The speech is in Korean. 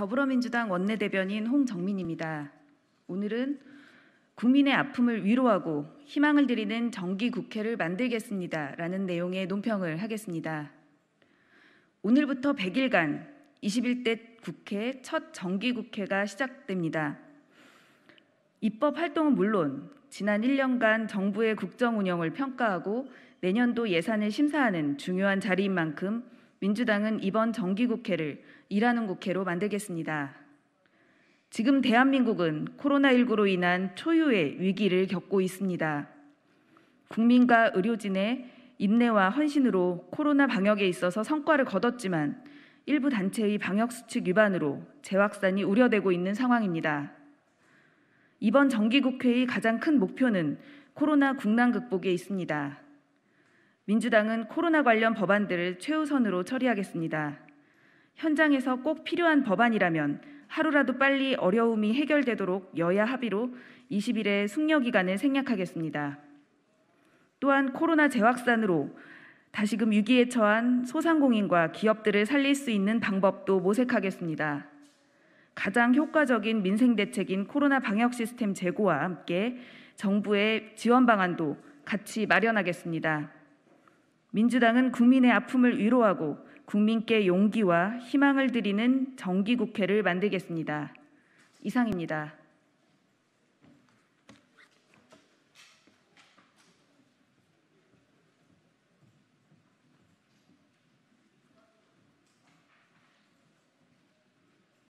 더불어민주당 원내대변인 홍정민입니다. 오늘은 국민의 아픔을 위로하고 희망을 드리는 정기 국회를 만들겠습니다. 라는 내용의 논평을 하겠습니다. 오늘부터 100일간 21대 국회 첫 정기 국회가 시작됩니다. 입법 활동은 물론 지난 1년간 정부의 국정 운영을 평가하고 내년도 예산을 심사하는 중요한 자리인 만큼 민주당은 이번 정기국회를 일하는 국회로 만들겠습니다. 지금 대한민국은 코로나19로 인한 초유의 위기를 겪고 있습니다. 국민과 의료진의 인내와 헌신으로 코로나 방역에 있어서 성과를 거뒀지만 일부 단체의 방역수칙 위반으로 재확산이 우려되고 있는 상황입니다. 이번 정기국회의 가장 큰 목표는 코로나 국난 극복에 있습니다. 민주당은 코로나 관련 법안들을 최우선으로 처리하겠습니다. 현장에서 꼭 필요한 법안이라면 하루라도 빨리 어려움이 해결되도록 여야 합의로 20일의 숙려 기간을 생략하겠습니다. 또한 코로나 재확산으로 다시금 위기에 처한 소상공인과 기업들을 살릴 수 있는 방법도 모색하겠습니다. 가장 효과적인 민생 대책인 코로나 방역 시스템 재고와 함께 정부의 지원 방안도 같이 마련하겠습니다. 민주당은 국민의 아픔을 위로하고 국민께 용기와 희망을 드리는 정기국회를 만들겠습니다. 이상입니다.